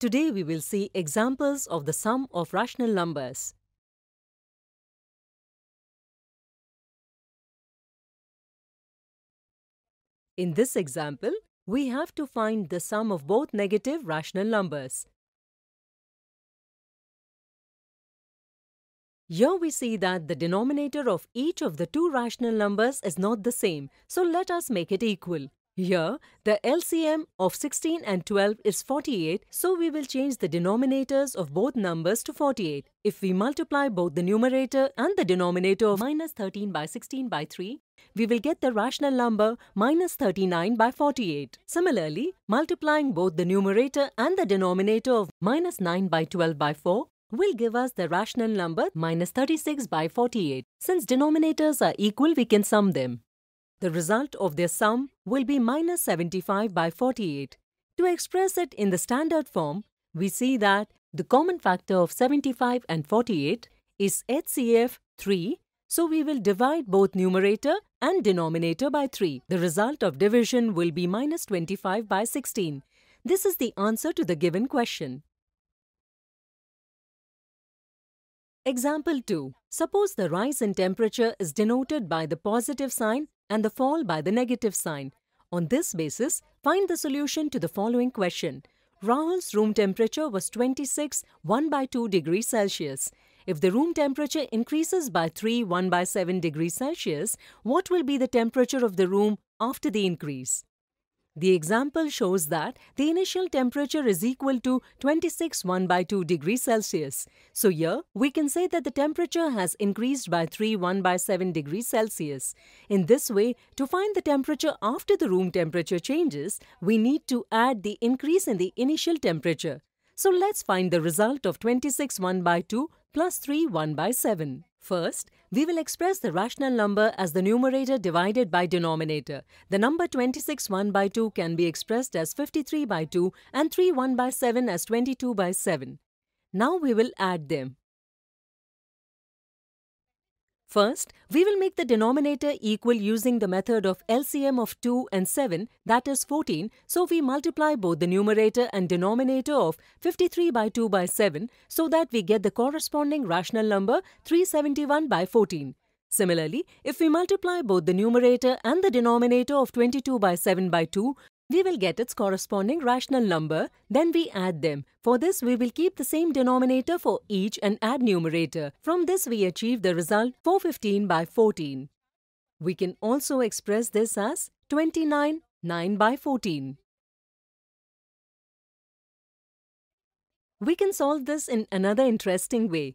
Today we will see examples of the sum of rational numbers. In this example, we have to find the sum of both negative rational numbers. Here we see that the denominator of each of the two rational numbers is not the same, so let us make it equal. Here, the LCM of 16 and 12 is 48, so we will change the denominators of both numbers to 48. If we multiply both the numerator and the denominator of minus 13 by 16 by 3, we will get the rational number minus 39 by 48. Similarly, multiplying both the numerator and the denominator of minus 9 by 12 by 4 will give us the rational number minus 36 by 48. Since denominators are equal, we can sum them. The result of their sum will be minus 75 by 48. To express it in the standard form, we see that the common factor of 75 and 48 is HCF 3, so we will divide both numerator and denominator by 3. The result of division will be minus 25 by 16. This is the answer to the given question. Example 2. Suppose the rise in temperature is denoted by the positive sign and the fall by the negative sign. On this basis, find the solution to the following question. Rahul's room temperature was 26 1 by 2 degrees Celsius. If the room temperature increases by 3 1 by 7 degrees Celsius, what will be the temperature of the room after the increase? The example shows that the initial temperature is equal to 26 1 by 2 degrees Celsius. So here, we can say that the temperature has increased by 3 1 by 7 degrees Celsius. In this way, to find the temperature after the room temperature changes, we need to add the increase in the initial temperature. So let's find the result of 26 1 by 2 plus 3 1 by 7. First, we will express the rational number as the numerator divided by denominator. The number 26 1 by 2 can be expressed as 53 by 2 and 3 1 by 7 as 22 by 7. Now we will add them. First, we will make the denominator equal using the method of LCM of 2 and 7, that is 14, so we multiply both the numerator and denominator of 53 by 2 by 7, so that we get the corresponding rational number 371 by 14. Similarly, if we multiply both the numerator and the denominator of 22 by 7 by 2, we will get its corresponding rational number, then we add them. For this, we will keep the same denominator for each and add numerator. From this, we achieve the result 415 by 14. We can also express this as 29 9 by 14. We can solve this in another interesting way.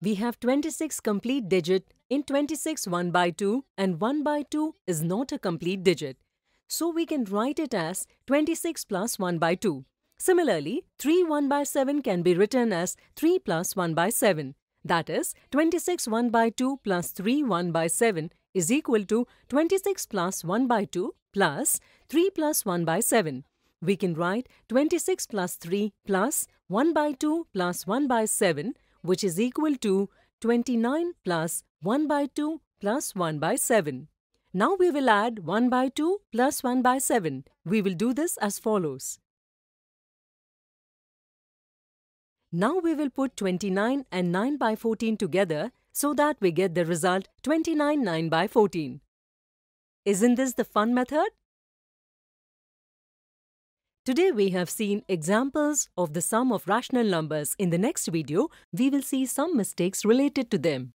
We have 26 complete digit in 26 1 by 2 and 1 by 2 is not a complete digit. So we can write it as 26 plus 1 by 2. Similarly, 3 1 by 7 can be written as 3 plus 1 by 7. That is, 26 1 by 2 plus 3 1 by 7 is equal to 26 plus 1 by 2 plus 3 plus 1 by 7. We can write 26 plus 3 plus 1 by 2 plus 1 by 7 which is equal to 29 plus 1 by 2 plus 1 by 7. Now we will add 1 by 2 plus 1 by 7. We will do this as follows. Now we will put 29 and 9 by 14 together so that we get the result 29 9 by 14. Isn't this the fun method? Today we have seen examples of the sum of rational numbers. In the next video, we will see some mistakes related to them.